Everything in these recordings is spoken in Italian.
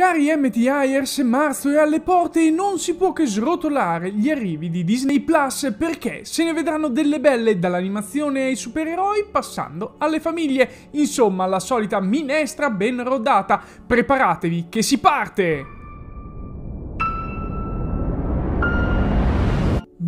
Cari MTIers, marzo è alle porte e non si può che srotolare gli arrivi di Disney Plus perché se ne vedranno delle belle dall'animazione ai supereroi passando alle famiglie. Insomma, la solita minestra ben rodata. Preparatevi che si parte!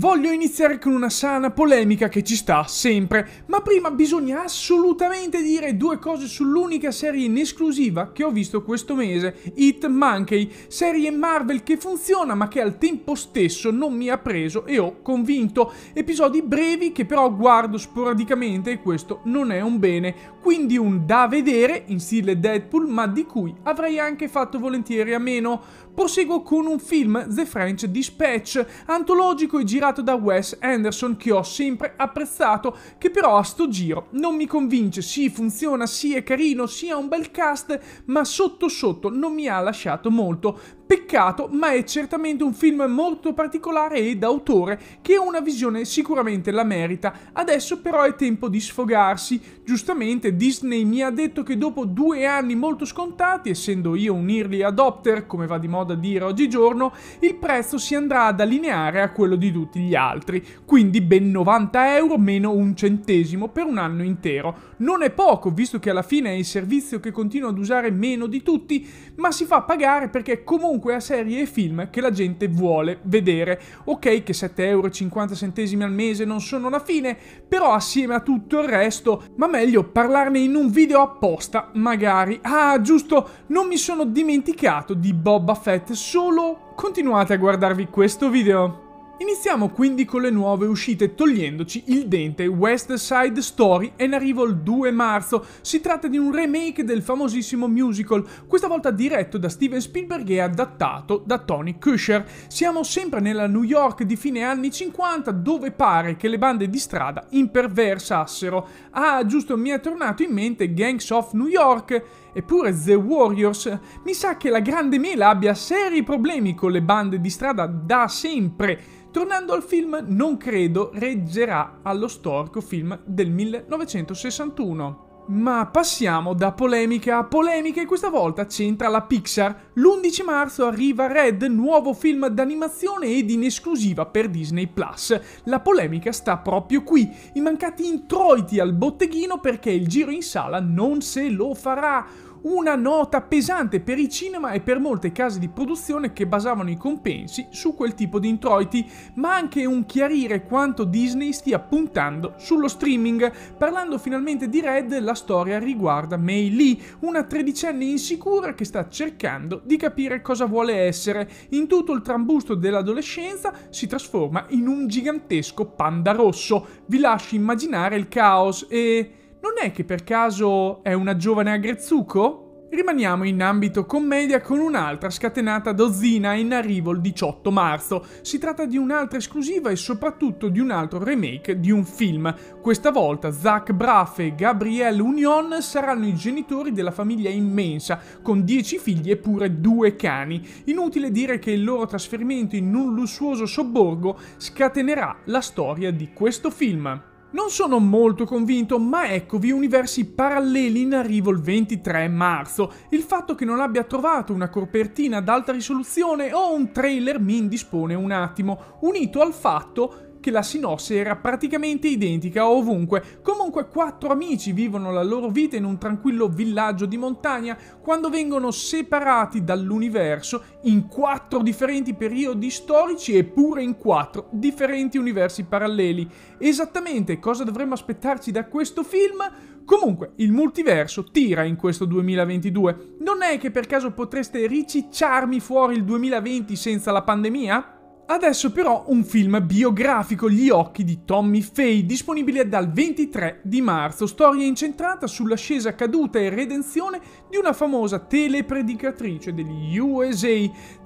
Voglio iniziare con una sana polemica che ci sta sempre, ma prima bisogna assolutamente dire due cose sull'unica serie in esclusiva che ho visto questo mese, It Monkey, serie Marvel che funziona ma che al tempo stesso non mi ha preso e ho convinto, episodi brevi che però guardo sporadicamente e questo non è un bene, quindi un da vedere in stile Deadpool ma di cui avrei anche fatto volentieri a meno proseguo con un film, The French Dispatch, antologico e girato da Wes Anderson che ho sempre apprezzato, che però a sto giro non mi convince, sì funziona, sì è carino, sì ha un bel cast, ma sotto sotto non mi ha lasciato molto. Peccato, ma è certamente un film molto particolare e d'autore che una visione sicuramente la merita. Adesso però è tempo di sfogarsi. Giustamente Disney mi ha detto che dopo due anni molto scontati, essendo io un early adopter, come va di moda dire oggigiorno, il prezzo si andrà ad allineare a quello di tutti gli altri. Quindi ben 90 euro meno un centesimo per un anno intero. Non è poco, visto che alla fine è il servizio che continua ad usare meno di tutti, ma si fa pagare perché comunque comunque a serie e film che la gente vuole vedere. Ok che 7,50€ al mese non sono una fine, però assieme a tutto il resto, ma meglio parlarne in un video apposta, magari. Ah, giusto, non mi sono dimenticato di Boba Fett, solo continuate a guardarvi questo video. Iniziamo quindi con le nuove uscite, togliendoci il dente West Side Story è in arrivo il 2 marzo. Si tratta di un remake del famosissimo musical, questa volta diretto da Steven Spielberg e adattato da Tony Kusher. Siamo sempre nella New York di fine anni 50, dove pare che le bande di strada imperversassero. Ah, giusto, mi è tornato in mente Gangs of New York Eppure The Warriors mi sa che la grande mela abbia seri problemi con le bande di strada da sempre. Tornando al film, non credo reggerà allo storico film del 1961. Ma passiamo da polemica a polemica e questa volta c'entra la Pixar. L'11 marzo arriva Red, nuovo film d'animazione ed in esclusiva per Disney Plus. La polemica sta proprio qui. I mancati introiti al botteghino perché il giro in sala non se lo farà una nota pesante per i cinema e per molte case di produzione che basavano i compensi su quel tipo di introiti, ma anche un chiarire quanto Disney stia puntando sullo streaming. Parlando finalmente di Red, la storia riguarda Mei Lee, una tredicenne insicura che sta cercando di capire cosa vuole essere. In tutto il trambusto dell'adolescenza si trasforma in un gigantesco panda rosso. Vi lascio immaginare il caos e non è che per caso è una giovane Agrezzuco? Rimaniamo in ambito commedia con un'altra scatenata dozzina in arrivo il 18 marzo. Si tratta di un'altra esclusiva e soprattutto di un altro remake di un film. Questa volta Zach Braff e Gabrielle Union saranno i genitori della famiglia immensa, con 10 figli e pure due cani. Inutile dire che il loro trasferimento in un lussuoso sobborgo scatenerà la storia di questo film. Non sono molto convinto, ma eccovi universi paralleli in arrivo il 23 marzo. Il fatto che non abbia trovato una copertina ad alta risoluzione o un trailer mi indispone un attimo, unito al fatto che la sinossi era praticamente identica ovunque. Comunque quattro amici vivono la loro vita in un tranquillo villaggio di montagna quando vengono separati dall'universo in quattro differenti periodi storici eppure in quattro differenti universi paralleli. Esattamente cosa dovremmo aspettarci da questo film? Comunque, il multiverso tira in questo 2022. Non è che per caso potreste ricicciarmi fuori il 2020 senza la pandemia? Adesso però un film biografico Gli occhi di Tommy Faye, disponibile dal 23 di marzo, storia incentrata sull'ascesa, caduta e redenzione di una famosa telepredicatrice degli USA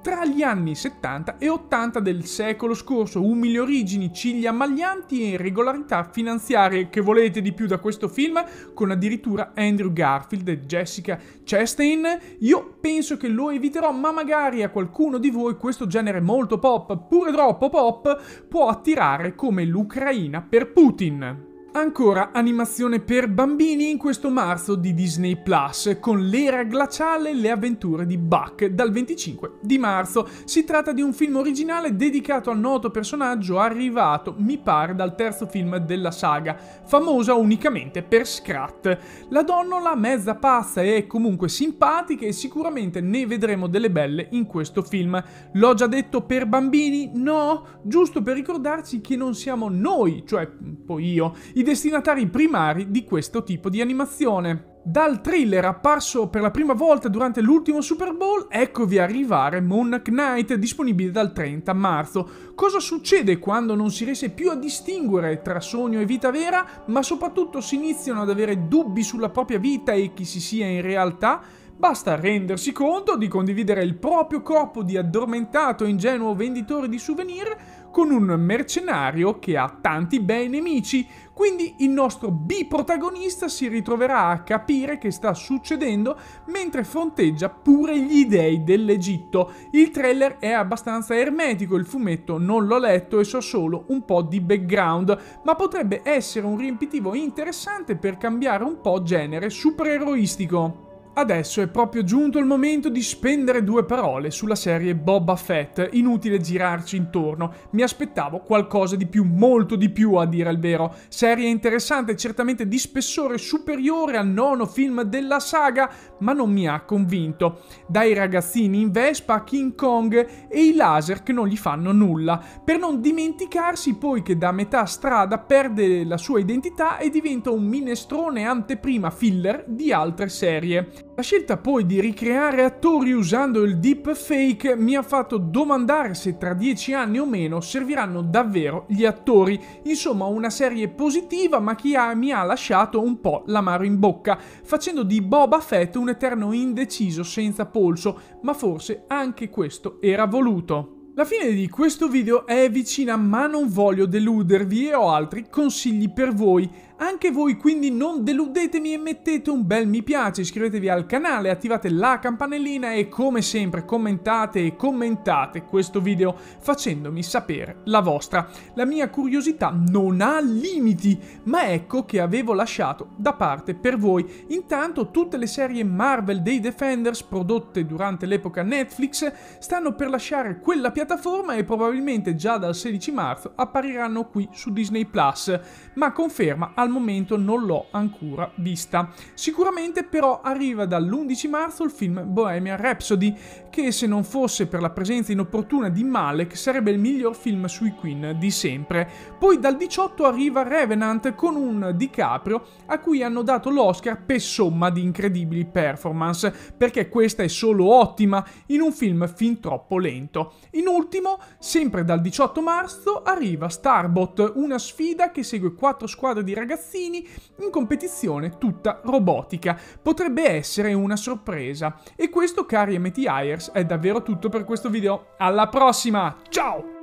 tra gli anni 70 e 80 del secolo scorso, umili origini, ciglia ammaglianti e irregolarità finanziarie. Che volete di più da questo film? Con addirittura Andrew Garfield e Jessica Chastain? Io penso che lo eviterò, ma magari a qualcuno di voi questo genere molto pop, pure troppo pop, può attirare come l'Ucraina per Putin ancora animazione per bambini in questo marzo di Disney Plus con l'era glaciale e le avventure di Buck dal 25 di marzo. Si tratta di un film originale dedicato al noto personaggio arrivato, mi pare, dal terzo film della saga, famosa unicamente per Scrat. La donnola, mezza pazza è comunque simpatica e sicuramente ne vedremo delle belle in questo film. L'ho già detto per bambini? No, giusto per ricordarci che non siamo noi, cioè poi io, i destinatari primari di questo tipo di animazione. Dal thriller apparso per la prima volta durante l'ultimo Super Bowl, eccovi arrivare Moon Knight, disponibile dal 30 marzo. Cosa succede quando non si riesce più a distinguere tra sogno e vita vera, ma soprattutto si iniziano ad avere dubbi sulla propria vita e chi si sia in realtà? Basta rendersi conto di condividere il proprio corpo di addormentato e ingenuo venditore di souvenir con un mercenario che ha tanti bei nemici, quindi il nostro bi-protagonista si ritroverà a capire che sta succedendo mentre fronteggia pure gli dei dell'Egitto. Il trailer è abbastanza ermetico, il fumetto non l'ho letto e so solo un po' di background, ma potrebbe essere un riempitivo interessante per cambiare un po' genere supereroistico. Adesso è proprio giunto il momento di spendere due parole sulla serie Boba Fett, inutile girarci intorno, mi aspettavo qualcosa di più, molto di più a dire il vero, serie interessante certamente di spessore superiore al nono film della saga, ma non mi ha convinto, dai ragazzini in Vespa a King Kong e i laser che non gli fanno nulla, per non dimenticarsi poi che da metà strada perde la sua identità e diventa un minestrone anteprima filler di altre serie. La scelta poi di ricreare attori usando il deepfake mi ha fatto domandare se tra dieci anni o meno serviranno davvero gli attori. Insomma, una serie positiva ma che ha, mi ha lasciato un po' l'amaro in bocca, facendo di Boba Fett un eterno indeciso senza polso, ma forse anche questo era voluto. La fine di questo video è vicina ma non voglio deludervi e ho altri consigli per voi anche voi, quindi non deludetemi e mettete un bel mi piace, iscrivetevi al canale, attivate la campanellina e come sempre commentate e commentate questo video facendomi sapere la vostra. La mia curiosità non ha limiti, ma ecco che avevo lasciato da parte per voi. Intanto tutte le serie Marvel dei Defenders prodotte durante l'epoca Netflix stanno per lasciare quella piattaforma e probabilmente già dal 16 marzo appariranno qui su Disney Plus, ma conferma al momento non l'ho ancora vista. Sicuramente però arriva dall'11 marzo il film Bohemian Rhapsody, che se non fosse per la presenza inopportuna di Malek sarebbe il miglior film sui Queen di sempre. Poi dal 18 arriva Revenant con un DiCaprio a cui hanno dato l'Oscar per somma di incredibili performance, perché questa è solo ottima in un film fin troppo lento. In ultimo, sempre dal 18 marzo arriva Starbot, una sfida che segue quattro squadre di ragazzi ragazzini in competizione tutta robotica. Potrebbe essere una sorpresa. E questo, cari MT Ayers, è davvero tutto per questo video. Alla prossima! Ciao!